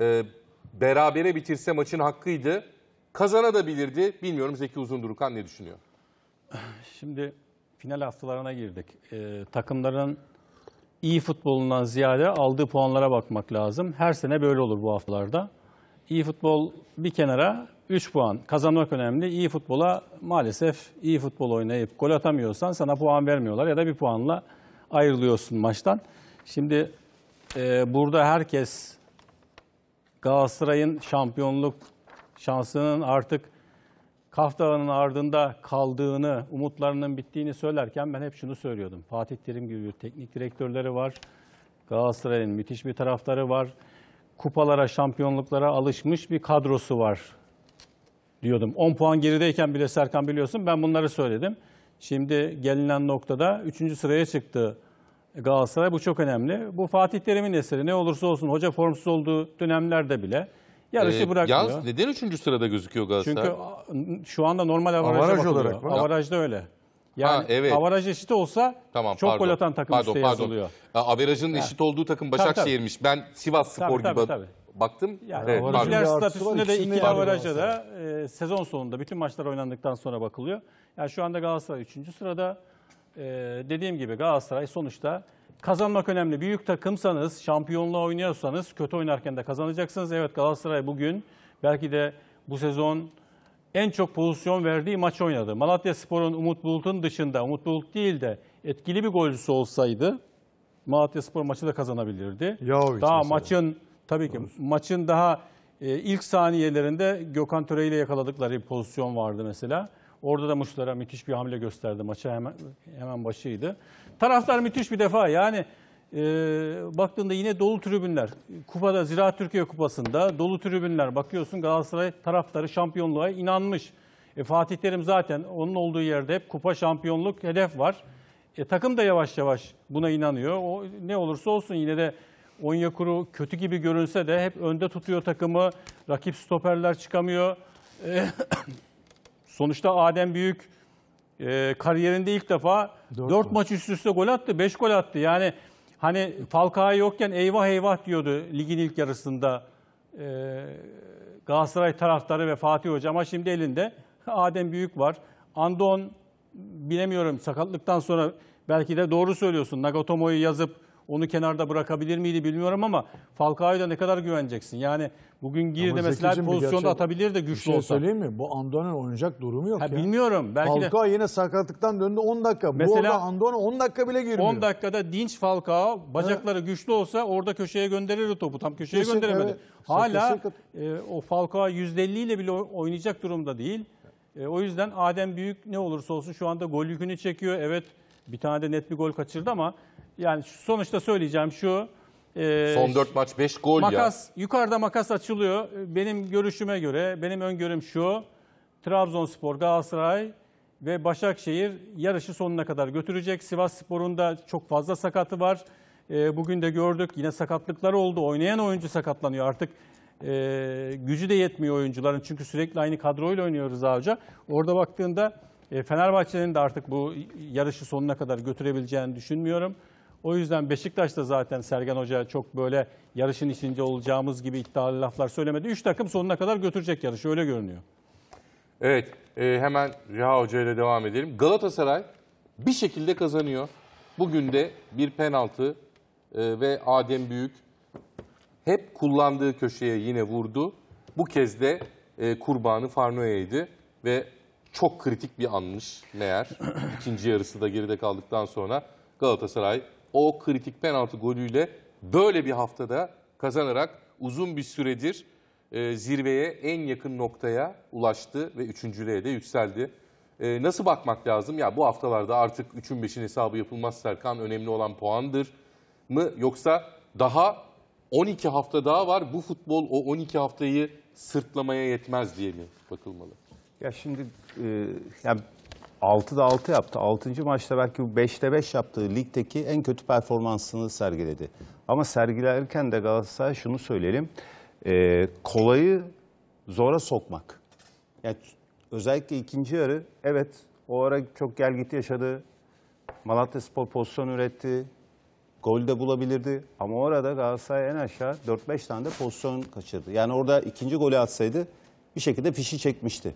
E, berabere bitirse maçın hakkıydı. Kazana da bilirdi. Bilmiyorum Zeki Uzundurukan ne düşünüyor? Şimdi final haftalarına girdik. E, takımların iyi futbolundan ziyade aldığı puanlara bakmak lazım. Her sene böyle olur bu haftalarda. İyi futbol bir kenara 3 puan kazanmak önemli. İyi futbola maalesef iyi futbol oynayıp gol atamıyorsan sana puan vermiyorlar ya da bir puanla ayrılıyorsun maçtan. Şimdi e, burada herkes Galatasaray'ın şampiyonluk şansının artık Kaf Dağı'nın ardında kaldığını, umutlarının bittiğini söylerken ben hep şunu söylüyordum. Fatih Terim gibi bir teknik direktörleri var. Galatasaray'ın müthiş bir taraftarı var. Kupalara, şampiyonluklara alışmış bir kadrosu var diyordum. 10 puan gerideyken bile Serkan biliyorsun ben bunları söyledim. Şimdi gelinen noktada 3. sıraya çıktı Galatasaray bu çok önemli. Bu Fatih Terim'in eseri ne olursa olsun hoca formsuz olduğu dönemlerde bile yarışı ee, bırakmıyor. Yalnız neden üçüncü sırada gözüküyor Galatasaray? Çünkü şu anda normal avaraja Avaraj bakılıyor. olarak mı? Avarajda öyle. Yani ha, evet. avaraj eşit olsa tamam, çok pardon. gol atan takım pardon, işte pardon. yazılıyor. Ya, averajın yani. eşit olduğu takım Başakşehir'miş. Ben Sivas Spor tabii, gibi tabii, baktım. Yani evet, avarajlar statüsünde de ikili avaraja da e, sezon sonunda bütün maçlar oynandıktan sonra bakılıyor. Yani şu anda Galatasaray üçüncü sırada. Ee, dediğim gibi Galatasaray sonuçta kazanmak önemli. Büyük takımsanız, şampiyonluğa oynuyorsanız kötü oynarken de kazanacaksınız. Evet Galatasaray bugün belki de bu sezon en çok pozisyon verdiği maç oynadı. Malatya Spor'un Umut Bulut'un dışında, Umut Bulut değil de etkili bir golcüsü olsaydı Malatya Spor maçı da kazanabilirdi. Yahoviç daha mesela. maçın tabii ki Doğrusu. maçın daha e, ilk saniyelerinde Gökhan Töre ile yakaladıkları bir pozisyon vardı mesela. Orada da Muslera müthiş bir hamle gösterdi maça hemen, hemen başıydı. Taraftar müthiş bir defa yani e, baktığında yine dolu tribünler. Kupada Ziraat Türkiye Kupası'nda dolu tribünler. Bakıyorsun Galatasaray taraftarı şampiyonluğa inanmış. E, Fatih Terim zaten onun olduğu yerde hep kupa şampiyonluk hedef var. E, takım da yavaş yavaş buna inanıyor. O ne olursa olsun yine de Onyekuru kötü gibi görünse de hep önde tutuyor takımı. Rakip stoperler çıkamıyor. E, Sonuçta Adem Büyük e, kariyerinde ilk defa Dört 4 maç. maç üst üste gol attı, 5 gol attı. Yani hani Falcao yokken eyvah eyvah diyordu ligin ilk yarısında e, Galatasaray taraftarı ve Fatih Hoca ama şimdi elinde Adem Büyük var. Andon bilemiyorum sakatlıktan sonra belki de doğru söylüyorsun. Nagatomo'yu yazıp onu kenarda bırakabilir miydi bilmiyorum ama Falcao'ya ne kadar güveneceksin? Yani bugün Gir'de mesela pozisyonda atabilir de güçlü bir şey olsa. söyleyeyim mi? Bu Andone oynayacak durumu yok ha, ya. Bilmiyorum. Belki Falcao de, yine sakatlıktan döndü 10 dakika. Mesela, Bu Andone 10 dakika bile girmiyor. 10 dakikada dinç Falcao bacakları ha. güçlü olsa orada köşeye gönderirdi topu. Tam köşeye Kesin, gönderemedi. Evet. Hala e, o Falcao 150 ile bile oynayacak durumda değil. E, o yüzden Adem Büyük ne olursa olsun şu anda gol yükünü çekiyor. Evet bir tane de net bir gol kaçırdı ama yani sonuçta söyleyeceğim şu. E, Son 4 maç 5 gol makas, ya. yukarıda makas açılıyor. Benim görüşüme göre, benim öngörüm şu. Trabzonspor, Galatasaray ve Başakşehir yarışı sonuna kadar götürecek. Sivas Spor'un da çok fazla sakatı var. E, bugün de gördük yine sakatlıklar oldu. Oynayan oyuncu sakatlanıyor artık. E, gücü de yetmiyor oyuncuların çünkü sürekli aynı kadroyla oynuyoruz daha Hoca. Orada baktığında e, Fenerbahçe'nin de artık bu yarışı sonuna kadar götürebileceğini düşünmüyorum. O yüzden Beşiktaş'ta zaten Sergen Hoca çok böyle yarışın içinde olacağımız gibi iddialı laflar söylemedi. Üç takım sonuna kadar götürecek yarışı öyle görünüyor. Evet e, hemen Reha Hoca ile devam edelim. Galatasaray bir şekilde kazanıyor. Bugün de bir penaltı e, ve Adem Büyük hep kullandığı köşeye yine vurdu. Bu kez de e, kurbanı Farnoya'ydı ve çok kritik bir anmış meğer. ikinci yarısı da geride kaldıktan sonra Galatasaray o kritik penaltı golüyle böyle bir haftada kazanarak uzun bir süredir e, zirveye en yakın noktaya ulaştı ve üçüncülüğe de yükseldi. E, nasıl bakmak lazım? Ya bu haftalarda artık 3'ün 5'in hesabı yapılmaz Serkan. Önemli olan puandır mı? Yoksa daha 12 hafta daha var. Bu futbol o 12 haftayı sırtlamaya yetmez diye mi bakılmalı? Ya şimdi e, yani da 6 yaptı. 6. maçta belki 5'te 5 yaptığı ligdeki en kötü performansını sergiledi. Ama sergilerken de Galatasaray şunu söyleyelim. E, kolayı zora sokmak. Yani özellikle ikinci yarı evet o ara çok gel git yaşadı. Malatya Spor pozisyon üretti. Gol de bulabilirdi. Ama orada Galatasaray en aşağı 4-5 tane de pozisyon kaçırdı. Yani orada ikinci golü atsaydı bir şekilde fişi çekmişti.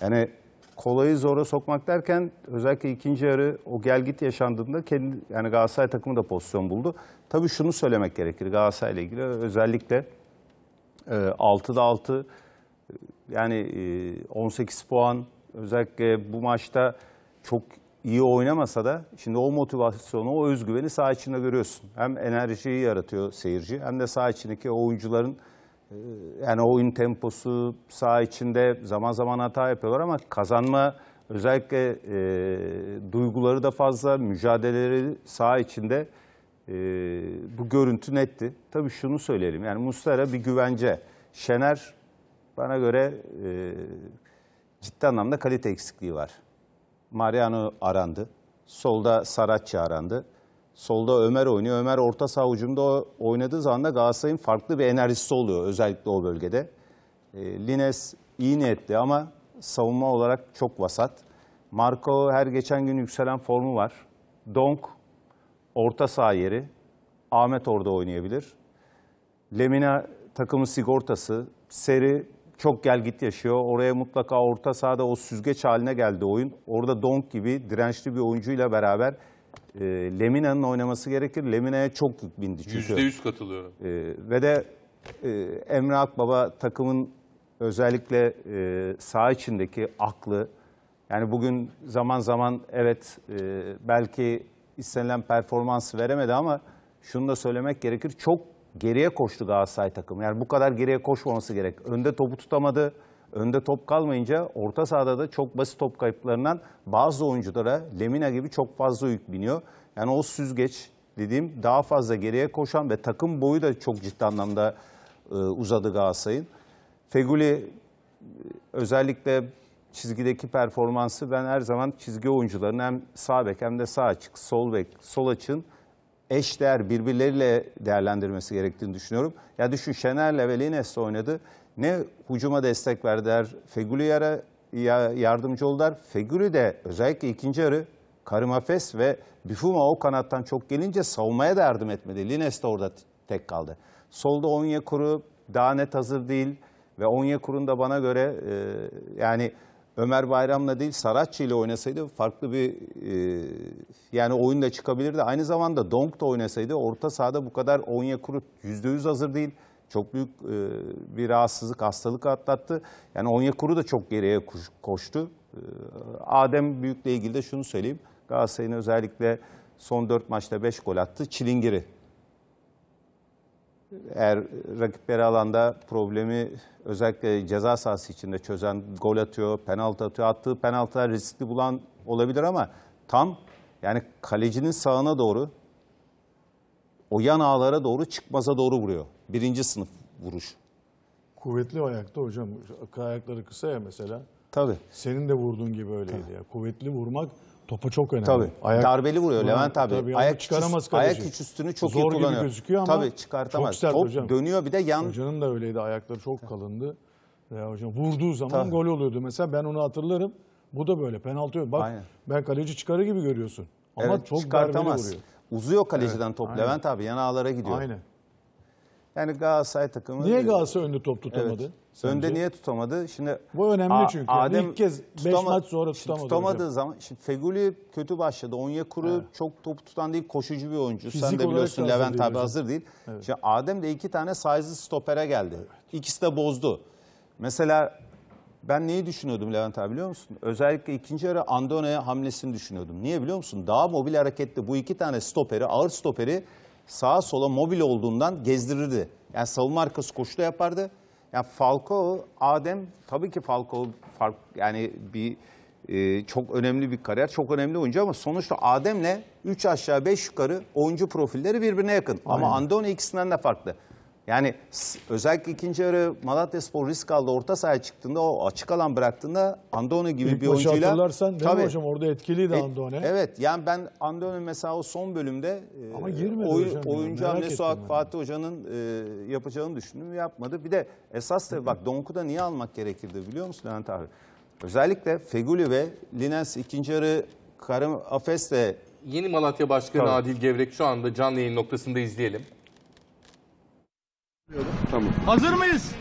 Yani kolayı zora sokmak derken özellikle ikinci yarı o gel git yaşandığında kendi yani Galatasaray takımı da pozisyon buldu. Tabii şunu söylemek gerekir Galatasaray ile ilgili özellikle e, 6'da 6 e, yani e, 18 puan özellikle bu maçta çok iyi oynamasa da şimdi o motivasyonu, o özgüveni saha içinde görüyorsun. Hem enerjiyi yaratıyor seyirci hem de saha içindeki oyuncuların ee, yani oyun temposu sağ içinde zaman zaman hata yapıyorlar ama kazanma özellikle e, duyguları da fazla, mücadeleleri sağ içinde e, bu görüntü netti. Tabii şunu söyleyelim yani Mustara bir güvence. Şener bana göre e, ciddi anlamda kalite eksikliği var. Mariano arandı. Solda Saratçı arandı. Solda Ömer oynuyor. Ömer orta saha ucunda oynadığı zaman da Galatasaray'ın farklı bir enerjisi oluyor özellikle o bölgede. E, Lines iyi niyetli ama savunma olarak çok vasat. Marco her geçen gün yükselen formu var. Donk orta saha yeri. Ahmet orada oynayabilir. Lemina takımın sigortası. Seri çok gel git yaşıyor. Oraya mutlaka orta sahada o süzgeç haline geldi oyun. Orada Donk gibi dirençli bir oyuncuyla beraber e, Lemina'nın oynaması gerekir. Lemina'ya çok yük bindi çünkü. %100 katılıyorum. E, ve de e, Emre Akbaba takımın özellikle e, saha içindeki aklı. Yani bugün zaman zaman evet e, belki istenilen performansı veremedi ama şunu da söylemek gerekir. Çok geriye koştu Galatasaray takımı. Yani bu kadar geriye koşmaması gerek. Önde topu tutamadı. Önde top kalmayınca orta sahada da çok basit top kayıplarından bazı oyunculara Lemina gibi çok fazla yük biniyor. Yani o süzgeç dediğim daha fazla geriye koşan ve takım boyu da çok ciddi anlamda e, uzadı Galatasaray'ın. Feguli e, özellikle çizgideki performansı ben her zaman çizgi oyuncuların hem sağ bek hem de sağ açık, sol bek, sol açın eş değer birbirleriyle değerlendirmesi gerektiğini düşünüyorum. Ya düşün Şener'le ve Lines'le oynadı. Ne hucuma destek verdiler, Fegülü'ye yardımcı oldular. Fegülü de özellikle ikinci yarı Karimafes ve Bifuma o kanattan çok gelince savunmaya da yardım etmedi. Lines de orada tek kaldı. Solda Onyekuru daha net hazır değil ve Onyekuru'nun da bana göre e, yani Ömer Bayram'la değil Saratçı ile oynasaydı farklı bir e, yani oyun da çıkabilirdi. Aynı zamanda Donk da oynasaydı orta sahada bu kadar Onya Kurut %100 hazır değil. Çok büyük e, bir rahatsızlık, hastalık atlattı. Yani Onya Kuru da çok geriye koştu. E, Adem Büyük'le ilgili de şunu söyleyeyim. Galatasaray'ın özellikle son 4 maçta 5 gol attı. Çilingiri eğer rakipleri alanda problemi özellikle ceza sahası içinde çözen, gol atıyor, penaltı atıyor. Attığı penaltılar riskli bulan olabilir ama tam yani kalecinin sağına doğru o yan ağlara doğru çıkmaza doğru vuruyor. Birinci sınıf vuruş. Kuvvetli ayakta hocam. Ayakları kısa ya mesela. Tabii. Senin de vurduğun gibi öyleydi. Tabii. Ya. Kuvvetli vurmak Topa çok önemli. Tabii. Ayak, Darbeli vuruyor Levent abi. Tabii, ayak, çıkaramaz üstü, ayak iç üstünü çok Zor iyi kullanıyor. Zor gibi gözüküyor ama tabii, çıkartamaz. çok sert Top hocam. dönüyor bir de yan. Hocanın da öyleydi ayakları çok kalındı. Veya hocam vurduğu zaman tabii. gol oluyordu mesela ben onu hatırlarım. Bu da böyle penaltı yok. Bak aynen. ben kaleci çıkarı gibi görüyorsun. Ama evet, çok darbeli vuruyor. Uzuyor kaleciden evet, top aynen. Levent abi yan ağlara gidiyor. Aynen. Yani Galatasaray takımı... Niye Galatasaray önde top tutamadı? Evet. Önde niye tutamadı? Şimdi Bu önemli çünkü. Adem yani kez 5 maç sonra tutamadı. Tutamadığı hocam. zaman şimdi Feguli kötü başladı. Onyekuru evet. çok top tutan değil, koşucu bir oyuncu. Fizik Sen de biliyorsun Levent abi hazır değil. Evet. Şimdi Adem de iki tane size'lı stopere geldi. Evet. İkisi de bozdu. Mesela ben neyi düşünüyordum Levent abi biliyor musun? Özellikle ikinci ara Andone'ye hamlesini düşünüyordum. Niye biliyor musun? Daha mobil hareketli bu iki tane stoperi, ağır stoperi sağa sola mobil olduğundan gezdirirdi. Yani savunma arkası koşu da yapardı. Yani Falco, Adem tabii ki Falco fark, yani bir e, çok önemli bir kariyer, çok önemli oyuncu ama sonuçta Adem'le 3 aşağı 5 yukarı oyuncu profilleri birbirine yakın. Aynen. Ama Andone ikisinden de farklı. Yani özellikle ikinci yarı Malatya Spor risk aldı. Orta sahaya çıktığında o açık alan bıraktığında Andone gibi İlk bir oyuncuyla... İlk hatırlarsan değil tabii, hocam orada etkiliydi e, Andone. Evet yani ben Andone mesela o son bölümde e, Ama girmedi oy, hocam, oyuncu hamle Suat yani. Fatih Hoca'nın e, yapacağını düşündüm yapmadı. Bir de esas da bak Donku'da niye almak gerekirdi biliyor musun Levent abi? Özellikle Feguli ve Linens ikinci yarı Karim Afes'le... Yeni Malatya Başkanı tamam. Adil Gevrek şu anda canlı yayın noktasında izleyelim. Tamam. Hazır mıyız?